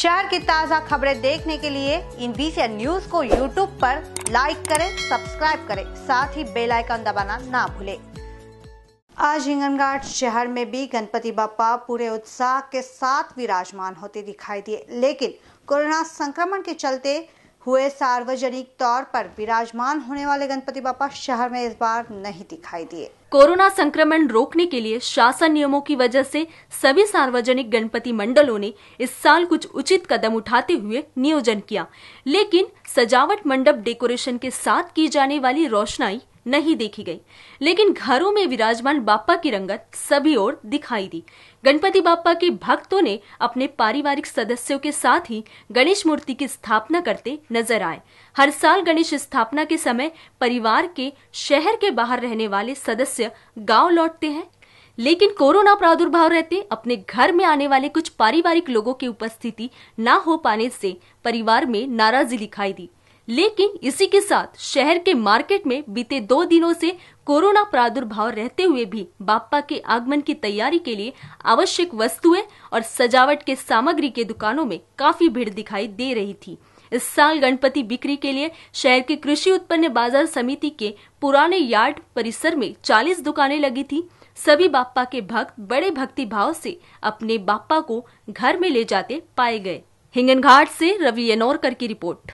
शहर की ताज़ा खबरें देखने के लिए इन बीसी न्यूज को यूट्यूब पर लाइक करें सब्सक्राइब करें साथ ही बेल आइकन दबाना ना भूलें। आज हिंगनघाट शहर में भी गणपति बापा पूरे उत्साह के साथ विराजमान होते दिखाई दिए लेकिन कोरोना संक्रमण के चलते हुए सार्वजनिक तौर पर विराजमान होने वाले गणपति बापा शहर में इस बार नहीं दिखाई दिए कोरोना संक्रमण रोकने के लिए शासन नियमों की वजह से सभी सार्वजनिक गणपति मंडलों ने इस साल कुछ उचित कदम उठाते हुए नियोजन किया लेकिन सजावट मंडप डेकोरेशन के साथ की जाने वाली रोशनाई नहीं देखी गई लेकिन घरों में विराजमान बापा की रंगत सभी ओर दिखाई दी गणपति बापा के भक्तों ने अपने पारिवारिक सदस्यों के साथ ही गणेश मूर्ति की स्थापना करते नजर आए हर साल गणेश स्थापना के समय परिवार के शहर के बाहर रहने वाले सदस्य गांव लौटते हैं लेकिन कोरोना प्रादुर्भाव रहते अपने घर में आने वाले कुछ पारिवारिक लोगों की उपस्थिति ना हो पाने से परिवार में नाराजगी दिखाई दी लेकिन इसी के साथ शहर के मार्केट में बीते दो दिनों से कोरोना प्रादुर्भाव रहते हुए भी बाप्पा के आगमन की तैयारी के लिए आवश्यक वस्तुएं और सजावट के सामग्री के दुकानों में काफी भीड़ दिखाई दे रही थी इस साल गणपति बिक्री के लिए शहर के कृषि उत्पन्न बाजार समिति के पुराने यार्ड परिसर में 40 दुकानें लगी थी सभी बाप्पा के भक्त बड़े भक्ति भाव से अपने बाप्पा को घर में ले जाते पाए गए हिंगनघाट से रवि यनौरकर की रिपोर्ट